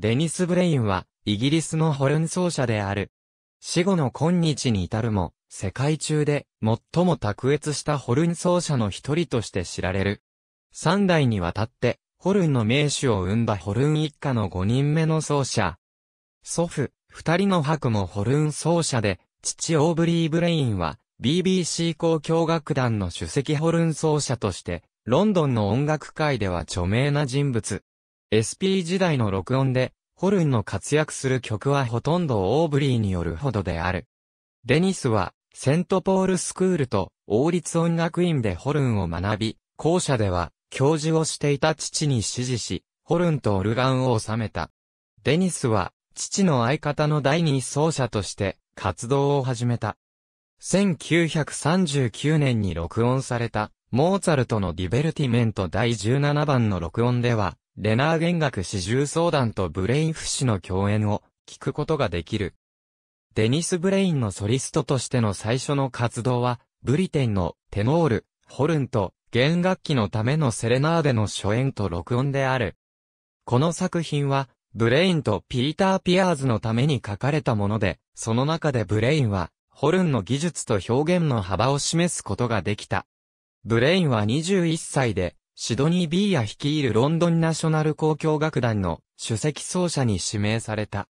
デニス・ブレインは、イギリスのホルン奏者である。死後の今日に至るも、世界中で最も卓越したホルン奏者の一人として知られる。三代にわたって、ホルンの名手を生んだホルン一家の五人目の奏者。祖父、二人の伯もホルン奏者で、父オーブリー・ブレインは、BBC 交響楽団の首席ホルン奏者として、ロンドンの音楽界では著名な人物。SP 時代の録音で、ホルンの活躍する曲はほとんどオーブリーによるほどである。デニスは、セントポールスクールと王立音楽院でホルンを学び、校舎では教授をしていた父に指示し、ホルンとオルガンを収めた。デニスは、父の相方の第二奏者として活動を始めた。1939年に録音された、モーツァルトのディベルティメント第17番の録音では、レナー弦楽四重奏団とブレインフ氏の共演を聞くことができる。デニス・ブレインのソリストとしての最初の活動は、ブリテンのテノール、ホルンと弦楽器のためのセレナーデの初演と録音である。この作品は、ブレインとピーター・ピアーズのために書かれたもので、その中でブレインは、ホルンの技術と表現の幅を示すことができた。ブレインは21歳で、シドニー・ビーヤ率いるロンドンナショナル交響楽団の首席奏者に指名された。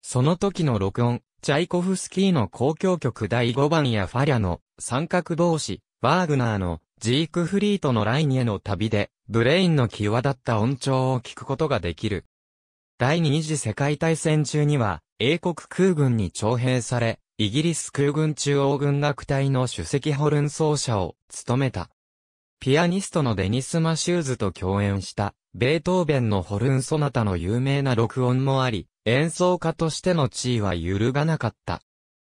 その時の録音、チャイコフスキーの交響曲第5番やファリャの三角帽子、バーグナーのジークフリートのラインへの旅で、ブレインの際立った音調を聞くことができる。第二次世界大戦中には、英国空軍に徴兵され、イギリス空軍中央軍楽隊の首席ホルン奏者を務めた。ピアニストのデニス・マシューズと共演した、ベートーベンのホルン・ソナタの有名な録音もあり、演奏家としての地位は揺るがなかった。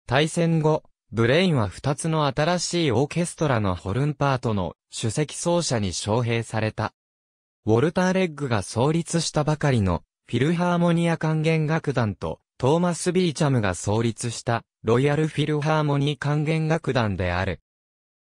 対戦後、ブレインは2つの新しいオーケストラのホルンパートの首席奏者に招聘された。ウォルター・レッグが創立したばかりのフィルハーモニア管弦楽団とトーマス・ビーチャムが創立したロイヤル・フィルハーモニー管弦楽団である。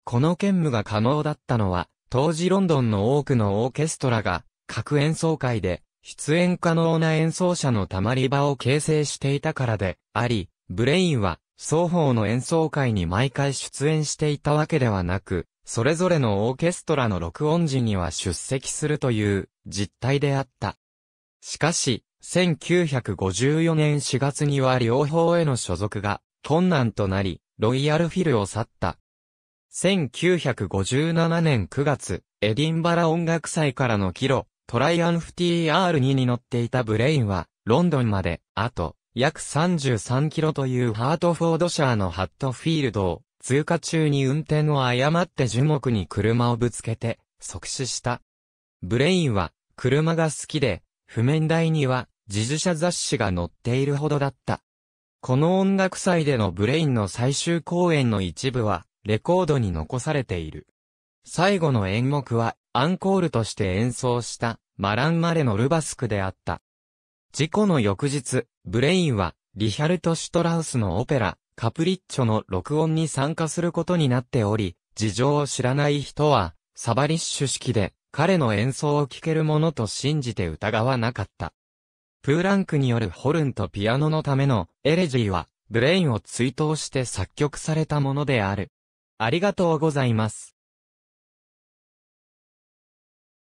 この兼務が可能だったのは当時ロンドンの多くのオーケストラが、各演奏会で、出演可能な演奏者のたまり場を形成していたからで、あり、ブレインは、双方の演奏会に毎回出演していたわけではなく、それぞれのオーケストラの録音時には出席するという実態であった。しかし、1954年4月には両方への所属が困難となり、ロイヤルフィルを去った。1957年9月、エディンバラ音楽祭からの帰路、トライアンフ TR2 に乗っていたブレインは、ロンドンまで、あと、約33キロというハートフォードシャーのハットフィールドを、通過中に運転を誤って樹木に車をぶつけて、即死した。ブレインは、車が好きで、譜面台には、自社雑誌が載っているほどだった。この音楽祭でのブレインの最終公演の一部は、レコードに残されている。最後の演目は、アンコールとして演奏した、マランマレのルバスクであった。事故の翌日、ブレインは、リヒャルト・シュトラウスのオペラ、カプリッチョの録音に参加することになっており、事情を知らない人は、サバリッシュ式で、彼の演奏を聴けるものと信じて疑わなかった。プーランクによるホルンとピアノのためのエレジーは、ブレインを追悼して作曲されたものである。ありがとうございます。